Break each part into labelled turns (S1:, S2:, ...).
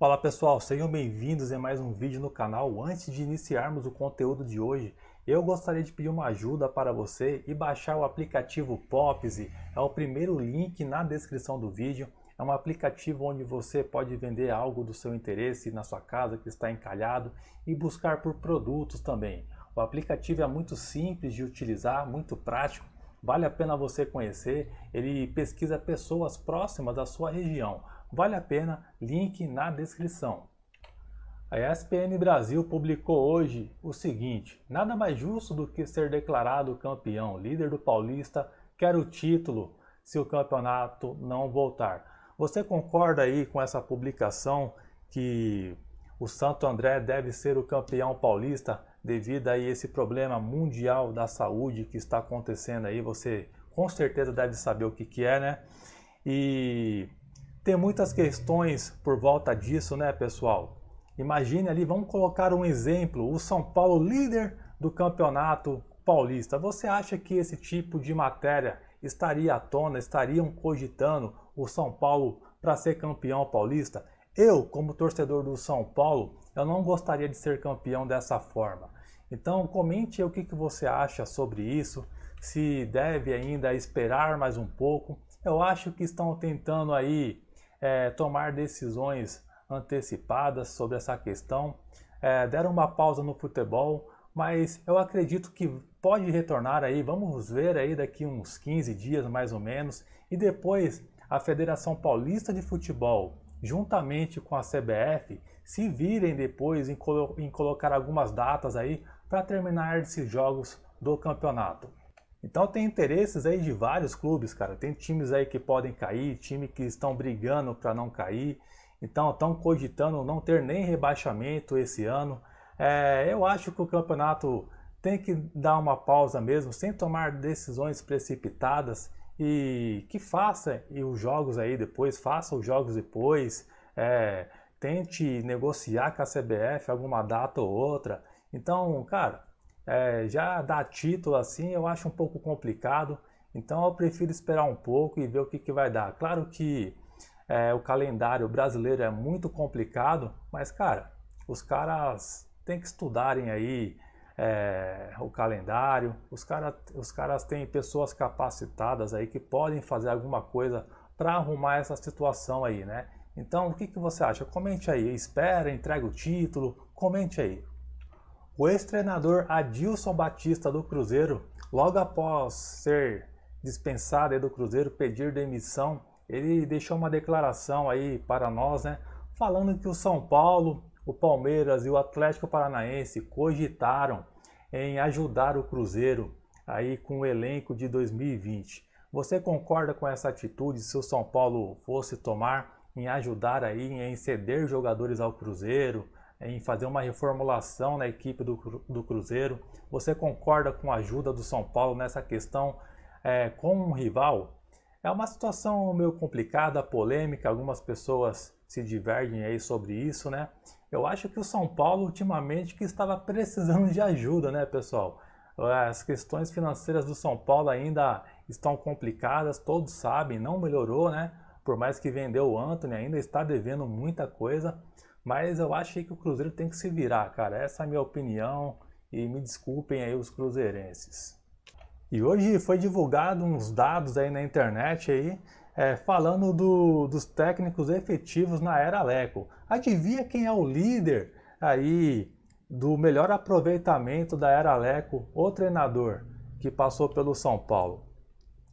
S1: Fala pessoal, sejam bem-vindos a mais um vídeo no canal. Antes de iniciarmos o conteúdo de hoje, eu gostaria de pedir uma ajuda para você e baixar o aplicativo Popsy. É o primeiro link na descrição do vídeo. É um aplicativo onde você pode vender algo do seu interesse na sua casa que está encalhado e buscar por produtos também. O aplicativo é muito simples de utilizar, muito prático vale a pena você conhecer. Ele pesquisa pessoas próximas da sua região. Vale a pena, link na descrição. A ESPN Brasil publicou hoje o seguinte: nada mais justo do que ser declarado campeão, líder do Paulista, quer o título se o campeonato não voltar. Você concorda aí com essa publicação que o Santo André deve ser o campeão paulista devido a esse problema mundial da saúde que está acontecendo aí. Você com certeza deve saber o que, que é, né? E tem muitas questões por volta disso, né, pessoal? Imagine ali, vamos colocar um exemplo: o São Paulo, líder do campeonato paulista. Você acha que esse tipo de matéria estaria à tona, estariam cogitando o São Paulo para ser campeão paulista? Eu, como torcedor do São Paulo, eu não gostaria de ser campeão dessa forma. Então comente o que, que você acha sobre isso, se deve ainda esperar mais um pouco. Eu acho que estão tentando aí é, tomar decisões antecipadas sobre essa questão. É, deram uma pausa no futebol, mas eu acredito que pode retornar aí. Vamos ver aí daqui uns 15 dias mais ou menos. E depois a Federação Paulista de Futebol, juntamente com a CBF, se virem depois em, colo em colocar algumas datas aí para terminar esses jogos do campeonato. Então tem interesses aí de vários clubes, cara. Tem times aí que podem cair, time que estão brigando para não cair. Então estão cogitando não ter nem rebaixamento esse ano. É, eu acho que o campeonato tem que dar uma pausa mesmo, sem tomar decisões precipitadas e que faça e os jogos aí depois, faça os jogos depois. É, tente negociar com a CBF alguma data ou outra então, cara, é, já dar título assim eu acho um pouco complicado. Então eu prefiro esperar um pouco e ver o que, que vai dar. Claro que é, o calendário brasileiro é muito complicado, mas cara, os caras têm que estudarem aí é, o calendário. Os, cara, os caras têm pessoas capacitadas aí que podem fazer alguma coisa para arrumar essa situação aí, né? Então, o que, que você acha? Comente aí, espera, entrega o título, comente aí. O ex-treinador Adilson Batista do Cruzeiro, logo após ser dispensado do Cruzeiro, pedir demissão, ele deixou uma declaração aí para nós, né? Falando que o São Paulo, o Palmeiras e o Atlético Paranaense cogitaram em ajudar o Cruzeiro aí com o elenco de 2020. Você concorda com essa atitude se o São Paulo fosse tomar em ajudar aí em ceder jogadores ao Cruzeiro, em fazer uma reformulação na equipe do, do Cruzeiro. Você concorda com a ajuda do São Paulo nessa questão é, com um rival? É uma situação meio complicada, polêmica, algumas pessoas se divergem aí sobre isso, né? Eu acho que o São Paulo ultimamente que estava precisando de ajuda, né, pessoal? As questões financeiras do São Paulo ainda estão complicadas, todos sabem, não melhorou, né? Por mais que vendeu o Anthony, ainda está devendo muita coisa. Mas eu acho que o Cruzeiro tem que se virar, cara. Essa é a minha opinião e me desculpem aí os cruzeirenses. E hoje foi divulgado uns dados aí na internet aí, é, falando do, dos técnicos efetivos na era Leco. Adivinha quem é o líder aí do melhor aproveitamento da era Leco, o treinador que passou pelo São Paulo?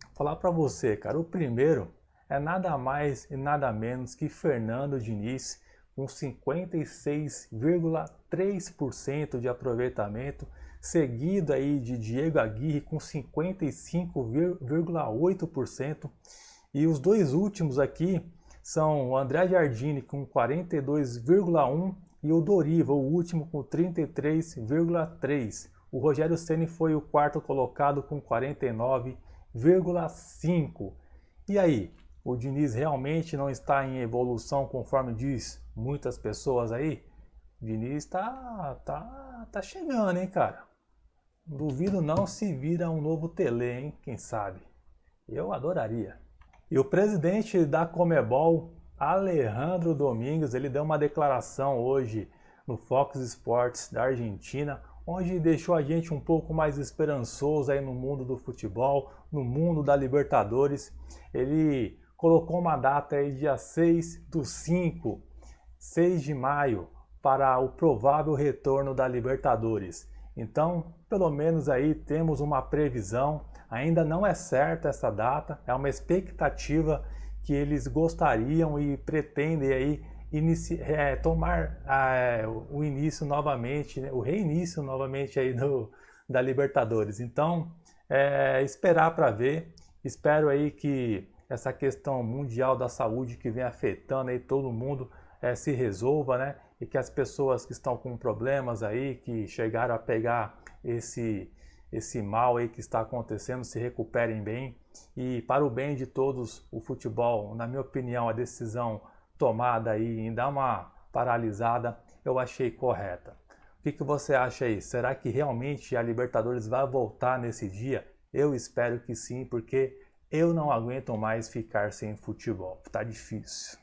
S1: Vou falar para você, cara, o primeiro é nada mais e nada menos que Fernando Diniz, com 56,3% de aproveitamento, seguido aí de Diego Aguirre com 55,8%. E os dois últimos aqui são o André Jardine com 42,1% e o Doriva, o último, com 33,3%. O Rogério Ceni foi o quarto colocado com 49,5%. E aí, o Diniz realmente não está em evolução conforme diz muitas pessoas aí? O Diniz está, tá, tá chegando, hein, cara? Duvido não se vira um novo Tele, hein? Quem sabe? Eu adoraria. E o presidente da Comebol, Alejandro Domingues, ele deu uma declaração hoje no Fox Sports da Argentina, onde deixou a gente um pouco mais esperançoso aí no mundo do futebol, no mundo da Libertadores. Ele colocou uma data aí, dia 6 do 5, 6 de maio, para o provável retorno da Libertadores. Então, pelo menos aí temos uma previsão, ainda não é certa essa data, é uma expectativa que eles gostariam e pretendem aí inici é, tomar é, o início novamente, né, o reinício novamente aí do, da Libertadores. Então, é, esperar para ver, espero aí que essa questão mundial da saúde que vem afetando aí todo mundo é, se resolva, né? E que as pessoas que estão com problemas aí, que chegaram a pegar esse, esse mal aí que está acontecendo, se recuperem bem. E para o bem de todos, o futebol, na minha opinião, a decisão tomada aí em dar uma paralisada, eu achei correta. O que, que você acha aí? Será que realmente a Libertadores vai voltar nesse dia? Eu espero que sim, porque eu não aguento mais ficar sem futebol, tá difícil.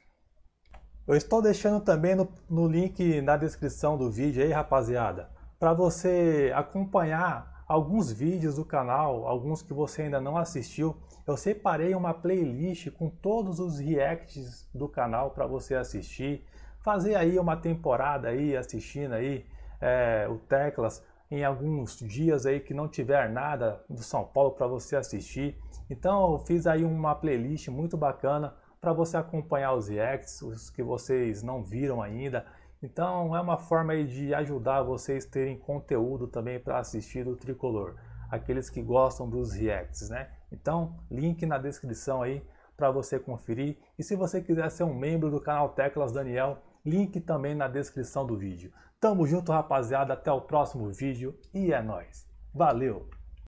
S1: Eu estou deixando também no, no link na descrição do vídeo aí, rapaziada, para você acompanhar alguns vídeos do canal, alguns que você ainda não assistiu. Eu separei uma playlist com todos os reacts do canal para você assistir, fazer aí uma temporada aí assistindo aí é, o Teclas, em alguns dias aí que não tiver nada do São Paulo para você assistir. Então eu fiz aí uma playlist muito bacana para você acompanhar os reacts, os que vocês não viram ainda. Então é uma forma aí de ajudar vocês terem conteúdo também para assistir o Tricolor, aqueles que gostam dos reacts, né? Então, link na descrição aí para você conferir. E se você quiser ser um membro do canal Teclas Daniel, link também na descrição do vídeo. Tamo junto, rapaziada. Até o próximo vídeo e é nóis. Valeu!